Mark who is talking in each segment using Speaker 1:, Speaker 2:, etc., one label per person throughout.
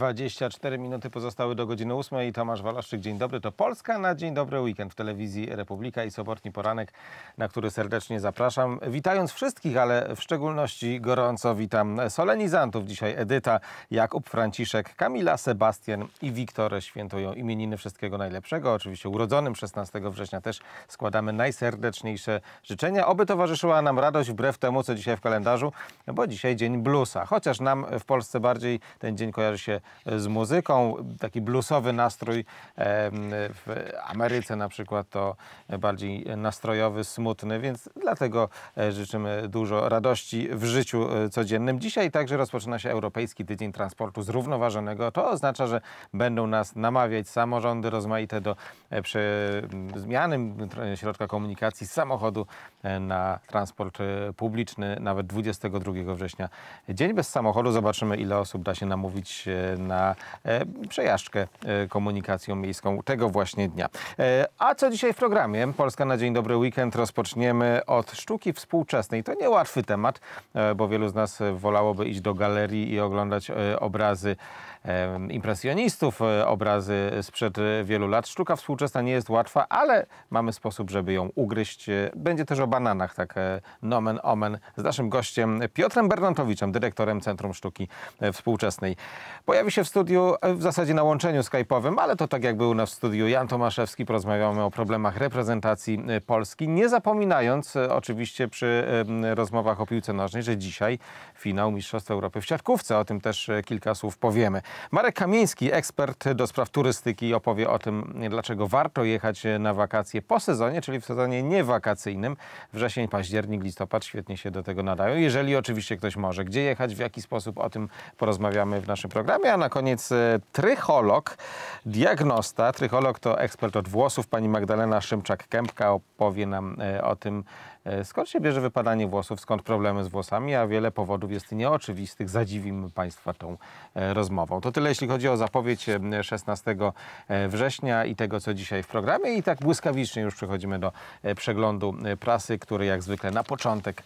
Speaker 1: 24 minuty pozostały do godziny 8 i Tomasz Walaszczyk, dzień dobry. To Polska na dzień dobry weekend w telewizji Republika i sobotni poranek, na który serdecznie zapraszam. Witając wszystkich, ale w szczególności gorąco witam solenizantów dzisiaj Edyta, Jakub Franciszek, Kamila, Sebastian i Wiktor świętują imieniny wszystkiego najlepszego. Oczywiście urodzonym 16 września też składamy najserdeczniejsze życzenia. Oby towarzyszyła nam radość wbrew temu, co dzisiaj w kalendarzu, bo dzisiaj dzień bluesa. Chociaż nam w Polsce bardziej ten dzień kojarzy się z muzyką. Taki bluesowy nastrój w Ameryce na przykład to bardziej nastrojowy, smutny, więc dlatego e, życzymy dużo radości w życiu e, codziennym. Dzisiaj także rozpoczyna się Europejski Tydzień Transportu Zrównoważonego. To oznacza, że będą nas namawiać samorządy rozmaite do e, zmiany środka komunikacji z samochodu na transport publiczny nawet 22 września. Dzień bez samochodu. Zobaczymy, ile osób da się namówić na e, przejażdżkę e, komunikacją miejską tego właśnie dnia. E, a co dzisiaj w programie? Polska na Dzień Dobry Weekend rozpoczniemy od sztuki współczesnej. To niełatwy temat, bo wielu z nas wolałoby iść do galerii i oglądać obrazy impresjonistów, e, obrazy sprzed wielu lat. Sztuka współczesna nie jest łatwa, ale mamy sposób, żeby ją ugryźć. E, będzie też o bananach, tak e, nomen omen, z naszym gościem Piotrem Bernantowiczem, dyrektorem Centrum Sztuki Współczesnej. Pojawi się w studiu, w zasadzie na łączeniu skype'owym, ale to tak jak był na studiu Jan Tomaszewski, porozmawiamy o problemach reprezentacji Polski, nie zapominając oczywiście przy rozmowach o piłce nożnej, że dzisiaj finał Mistrzostw Europy w siatkówce. O tym też kilka słów powiemy. Marek Kamiński, ekspert do spraw turystyki, opowie o tym, dlaczego warto jechać na wakacje po sezonie, czyli w sezonie niewakacyjnym. Wrzesień, październik, listopad świetnie się do tego nadają, jeżeli oczywiście ktoś może. Gdzie jechać, w jaki sposób, o tym porozmawiamy w naszym programie. A na koniec e, trycholog, diagnosta. Trycholog to ekspert od włosów. Pani Magdalena Szymczak-Kępka opowie nam e, o tym, e, skąd się bierze wypadanie włosów, skąd problemy z włosami, a wiele powodów jest nieoczywistych. Zadziwimy Państwa tą rozmową. To tyle, jeśli chodzi o zapowiedź 16 e, września i tego, co dzisiaj w programie. I tak błyskawicznie już przechodzimy do e, przeglądu e, prasy, który jak zwykle na początek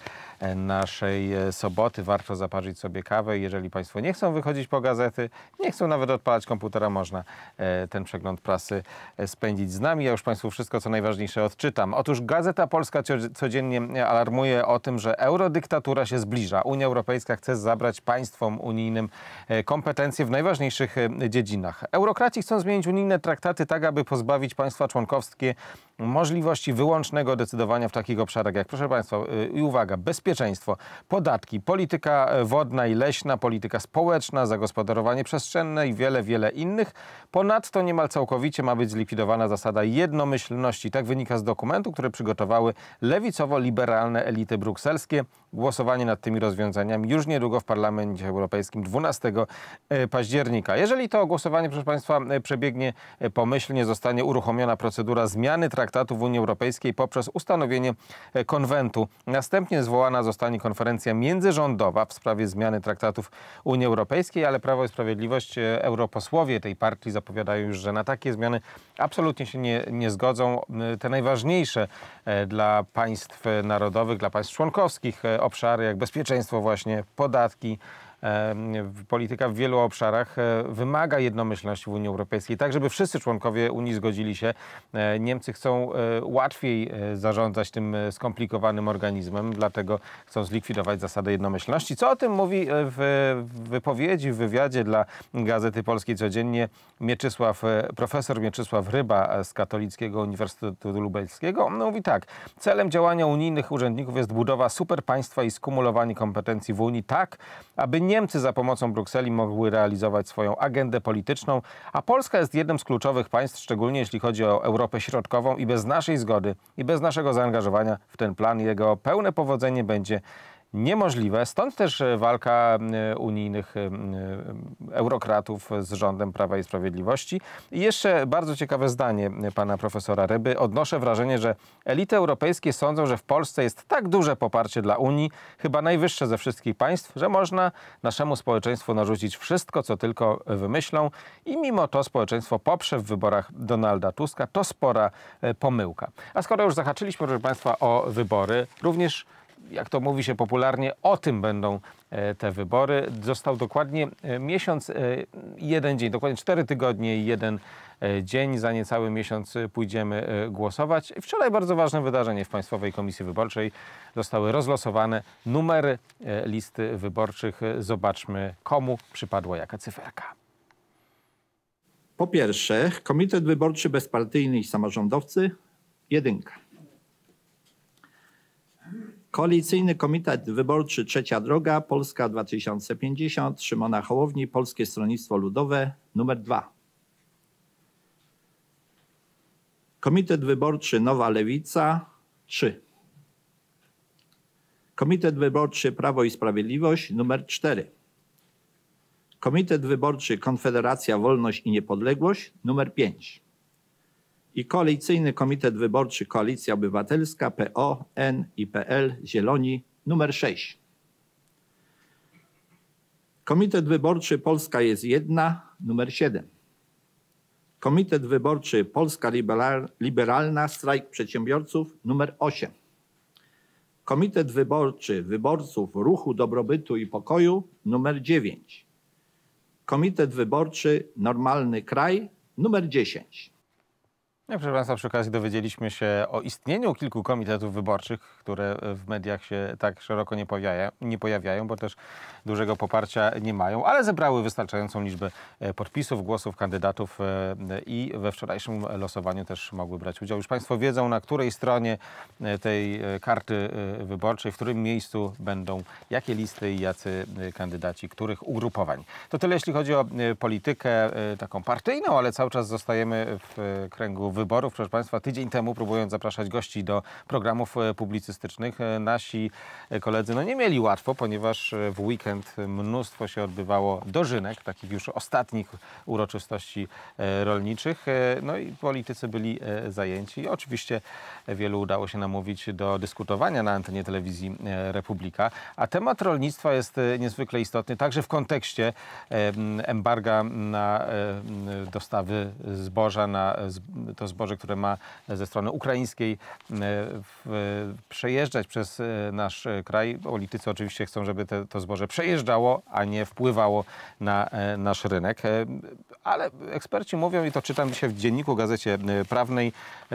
Speaker 1: naszej e, soboty. Warto zaparzyć sobie kawę. Jeżeli Państwo nie chcą wychodzić po gazety, nie chcą nawet odpalać komputera, można e, ten przegląd prasy e, spędzić z nami. Ja już Państwu wszystko, co najważniejsze, odczytam. Otóż Gazeta Polska codziennie alarmuje o tym, że eurodyktatura się zbliża. Unia Europejska chce zabrać państwom unijnym kompetencje w najważniejszych dziedzinach. Eurokraci chcą zmienić unijne traktaty tak, aby pozbawić państwa członkowskie możliwości wyłącznego decydowania w takich obszarach jak, proszę Państwa, i uwaga, bezpieczeństwo, bezpieczeństwo, podatki, polityka e, wodna i leśna, polityka społeczna, zagospodarowanie przestrzenne i wiele, wiele innych. Ponadto niemal całkowicie ma być zlikwidowana zasada jednomyślności. Tak wynika z dokumentu, który przygotowały lewicowo-liberalne elity brukselskie głosowanie nad tymi rozwiązaniami już niedługo w Parlamencie Europejskim 12 e, października. Jeżeli to głosowanie, proszę Państwa, e, przebiegnie e, pomyślnie, zostanie uruchomiona procedura zmiany traktatu w Unii Europejskiej poprzez ustanowienie konwentu. Następnie zwołana zostanie konferencja międzyrządowa w sprawie zmiany traktatów Unii Europejskiej, ale Prawo i Sprawiedliwość, europosłowie tej partii zapowiadają już, że na takie zmiany absolutnie się nie, nie zgodzą. Te najważniejsze dla państw narodowych, dla państw członkowskich obszary jak bezpieczeństwo właśnie, podatki, polityka w wielu obszarach e, wymaga jednomyślności w Unii Europejskiej, tak żeby wszyscy członkowie Unii zgodzili się. E, Niemcy chcą e, łatwiej zarządzać tym skomplikowanym organizmem, dlatego chcą zlikwidować zasadę jednomyślności. Co o tym mówi w wypowiedzi, w wywiadzie dla Gazety Polskiej Codziennie Mieczysław, profesor Mieczysław Ryba z Katolickiego Uniwersytetu Lubelskiego? On mówi tak, celem działania unijnych urzędników jest budowa superpaństwa i skumulowanie kompetencji w Unii tak, aby nie Niemcy za pomocą Brukseli mogły realizować swoją agendę polityczną, a Polska jest jednym z kluczowych państw, szczególnie jeśli chodzi o Europę Środkową i bez naszej zgody i bez naszego zaangażowania w ten plan jego pełne powodzenie będzie niemożliwe. Stąd też e, walka e, unijnych e, eurokratów z rządem Prawa i Sprawiedliwości. I jeszcze bardzo ciekawe zdanie pana profesora Ryby. Odnoszę wrażenie, że elity europejskie sądzą, że w Polsce jest tak duże poparcie dla Unii, chyba najwyższe ze wszystkich państw, że można naszemu społeczeństwu narzucić wszystko, co tylko wymyślą i mimo to społeczeństwo poprze w wyborach Donalda Tuska. To spora pomyłka. A skoro już zahaczyliśmy, proszę państwa, o wybory, również jak to mówi się popularnie, o tym będą e, te wybory. Został dokładnie e, miesiąc, e, jeden dzień, dokładnie cztery tygodnie i jeden dzień. Za niecały miesiąc pójdziemy głosować. Wczoraj bardzo ważne wydarzenie w Państwowej Komisji Wyborczej. Zostały rozlosowane numery listy wyborczych. Zobaczmy, komu przypadła jaka cyferka.
Speaker 2: Po pierwsze, Komitet Wyborczy Bezpartyjny i Samorządowcy, jedynka. Koalicyjny Komitet Wyborczy Trzecia Droga, Polska 2050, Szymona Hołowni, Polskie Stronnictwo Ludowe, numer 2. Komitet Wyborczy Nowa Lewica, 3. Komitet Wyborczy Prawo i Sprawiedliwość, numer 4. Komitet Wyborczy Konfederacja Wolność i Niepodległość, numer 5 i Koalicyjny Komitet Wyborczy Koalicja Obywatelska PO, N i PL Zieloni numer 6. Komitet Wyborczy Polska jest jedna numer 7. Komitet Wyborczy Polska Liberalna Strajk Przedsiębiorców numer 8. Komitet Wyborczy Wyborców Ruchu Dobrobytu i Pokoju numer 9. Komitet Wyborczy Normalny Kraj numer 10.
Speaker 1: Ja, no proszę Państwa, przy okazji dowiedzieliśmy się o istnieniu kilku komitetów wyborczych, które e, w mediach się tak szeroko nie, pojawia, nie pojawiają, bo też dużego poparcia nie mają, ale zebrały wystarczającą liczbę e, podpisów, głosów kandydatów e, i we wczorajszym losowaniu też mogły brać udział. Już Państwo wiedzą, na której stronie tej karty wyborczej, w którym miejscu będą jakie listy i jacy kandydaci, których ugrupowań. To tyle, jeśli chodzi o politykę taką partyjną, ale cały czas zostajemy w kręgu wyborów. Proszę Państwa, tydzień temu próbując zapraszać gości do programów e, publicystycznych, e, nasi e, koledzy no, nie mieli łatwo, ponieważ w weekend mnóstwo się odbywało dożynek, takich już ostatnich uroczystości rolniczych. No i politycy byli zajęci. Oczywiście wielu udało się namówić do dyskutowania na antenie telewizji Republika, a temat rolnictwa jest niezwykle istotny, także w kontekście embarga na dostawy zboża, na, to zboże, które ma ze strony ukraińskiej e, e, przejeżdżać przez e, nasz kraj. Politycy oczywiście chcą, żeby te, to zboże przejeżdżało, a nie wpływało na nasz rynek. Ale eksperci mówią, i to czytam dzisiaj w dzienniku, gazecie prawnej,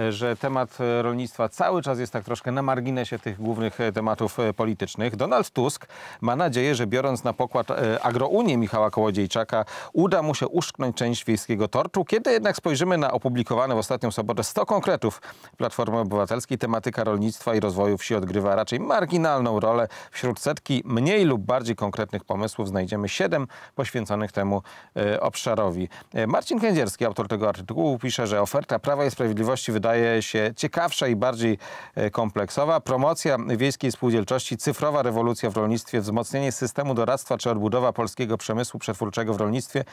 Speaker 1: że temat rolnictwa cały czas jest tak troszkę na marginesie tych głównych tematów politycznych. Donald Tusk ma nadzieję, że biorąc na pokład agrounię Michała Kołodziejczaka, uda mu się uszknąć część wiejskiego torczu. Kiedy jednak spojrzymy na opublikowane w ostatnim ostatnią sobotę 100 konkretów Platformy Obywatelskiej. Tematyka rolnictwa i rozwoju wsi odgrywa raczej marginalną rolę. Wśród setki mniej lub bardziej konkretnych pomysłów znajdziemy 7 poświęconych temu e, obszarowi. E, Marcin Kędzierski, autor tego artykułu, pisze, że oferta Prawa i Sprawiedliwości wydaje się ciekawsza i bardziej e, kompleksowa. Promocja wiejskiej spółdzielczości, cyfrowa rewolucja w rolnictwie, wzmocnienie systemu doradztwa czy odbudowa polskiego przemysłu przetwórczego w rolnictwie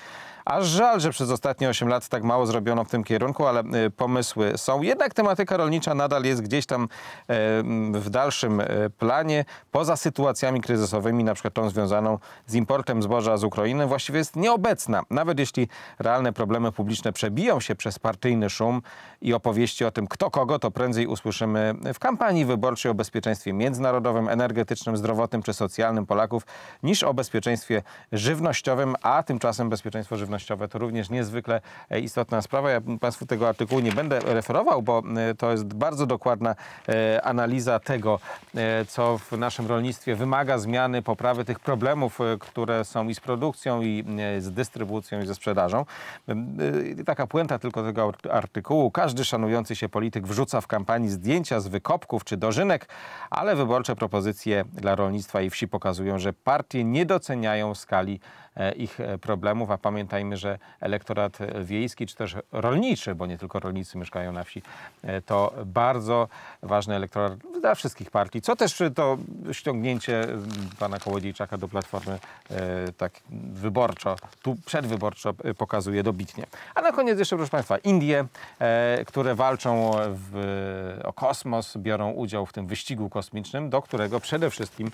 Speaker 1: Aż żal, że przez ostatnie 8 lat tak mało zrobiono w tym kierunku, ale y, pomysły są. Jednak tematyka rolnicza nadal jest gdzieś tam w dalszym e, planie, poza sytuacjami kryzysowymi, na przykład tą związaną z importem zboża z Ukrainy, właściwie jest nieobecna. Nawet jeśli realne problemy publiczne przebiją się przez partyjny szum i opowieści o tym, kto kogo, to prędzej usłyszymy w kampanii wyborczej o bezpieczeństwie międzynarodowym, energetycznym, zdrowotnym czy socjalnym Polaków, niż o bezpieczeństwie żywnościowym, a tymczasem bezpieczeństwo żywnościowe to również niezwykle e, istotna sprawa. Ja Państwu tego artykułu nie będę referował, bo e, to jest bardzo dokładna e, analiza tego, co w naszym rolnictwie wymaga zmiany, poprawy tych problemów, które są i z produkcją, i z dystrybucją, i ze sprzedażą. Taka puenta tylko tego artykułu. Każdy szanujący się polityk wrzuca w kampanii zdjęcia z wykopków czy dożynek, ale wyborcze propozycje dla rolnictwa i wsi pokazują, że partie nie doceniają skali ich problemów, a pamiętajmy, Pamiętajmy, że elektorat wiejski czy też rolniczy, bo nie tylko rolnicy mieszkają na wsi, e, to bardzo ważny elektorat dla wszystkich partii, co też to ściągnięcie mm, pana Kołodziejczaka do Platformy e, tak wyborczo, tu przedwyborczo e, pokazuje dobitnie. A na koniec jeszcze, proszę państwa, Indie, które walczą w, o kosmos, biorą udział w tym wyścigu kosmicznym, do którego przede wszystkim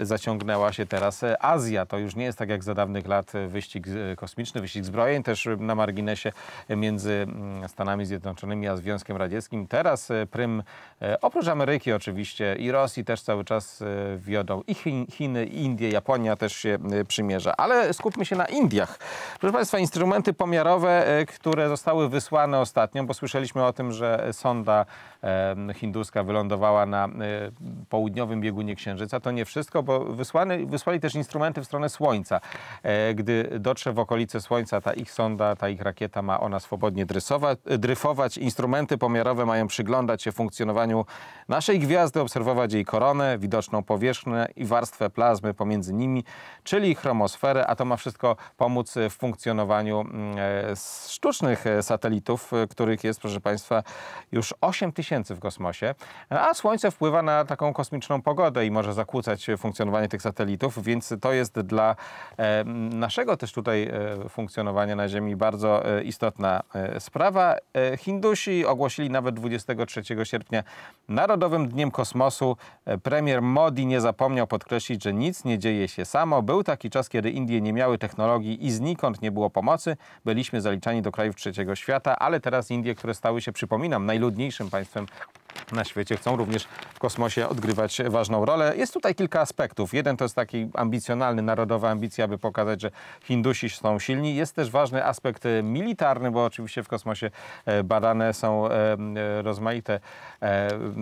Speaker 1: zaciągnęła się teraz Azja. To już nie jest tak jak za dawnych lat wyścig kosmiczny, kosmiczny, wyścig zbrojeń też y, na marginesie między mm, Stanami Zjednoczonymi a Związkiem Radzieckim. Teraz y, prym y, oprócz Ameryki oczywiście i Rosji też cały czas wiodą i Chiny, i Indie, Japonia też się przymierza. Ale skupmy się na Indiach. Proszę Państwa, instrumenty pomiarowe, które zostały wysłane ostatnio, bo słyszeliśmy o tym, że sonda hinduska wylądowała na południowym biegunie Księżyca. To nie wszystko, bo wysłane, wysłali też instrumenty w stronę Słońca. E, gdy dotrze w okolicy Słońca ta ich sonda, ta ich rakieta ma ona swobodnie dryfować. Instrumenty pomiarowe mają przyglądać się funkcjonowaniu naszej gwiazdy, obserwować jej koronę, widoczną powierzchnię i warstwę plazmy pomiędzy nimi, czyli chromosferę, a to ma wszystko pomóc w funkcjonowaniu mm, e, sztucznych e, satelitów, e, których jest, proszę Państwa, już 8 tysięcy w kosmosie, a Słońce wpływa na taką kosmiczną pogodę i może zakłócać funkcjonowanie tych satelitów, więc to jest dla naszego też tutaj funkcjonowania na Ziemi bardzo e, istotna e, sprawa. E, Hindusi ogłosili nawet 23 sierpnia Narodowym Dniem Kosmosu. Premier Modi nie zapomniał podkreślić, że nic nie dzieje się samo. Był taki czas, kiedy Indie nie miały technologii i znikąd nie było pomocy. Byliśmy zaliczani do krajów trzeciego świata, ale teraz Indie, które stały się, przypominam, najludniejszym państwem na świecie chcą również w kosmosie odgrywać ważną rolę. Jest tutaj kilka aspektów. Jeden to jest taki ambicjonalny, narodowa ambicja, aby pokazać, że Hindusi są silni. Jest też ważny aspekt e, militarny, bo oczywiście w kosmosie e, badane są e, rozmaite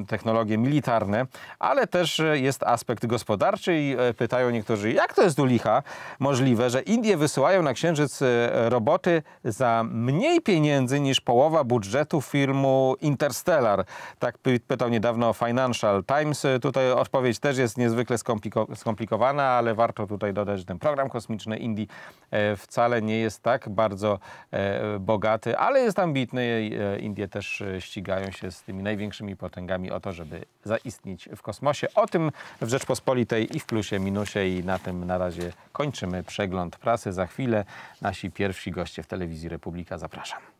Speaker 1: technologie militarne, ale też jest aspekt gospodarczy i pytają niektórzy, jak to jest do licha możliwe, że Indie wysyłają na Księżyc roboty za mniej pieniędzy niż połowa budżetu filmu Interstellar. Tak pytał niedawno o Financial Times. Tutaj odpowiedź też jest niezwykle skompliko skomplikowana, ale warto tutaj dodać, że ten program kosmiczny Indii e, wcale nie jest tak bardzo e, bogaty, ale jest ambitny. E, Indie też ścigają się z tymi największymi potęgami o to, żeby zaistnieć w kosmosie. O tym w Rzeczpospolitej i w plusie, minusie i na tym na razie kończymy przegląd prasy. Za chwilę nasi pierwsi goście w telewizji Republika. Zapraszam.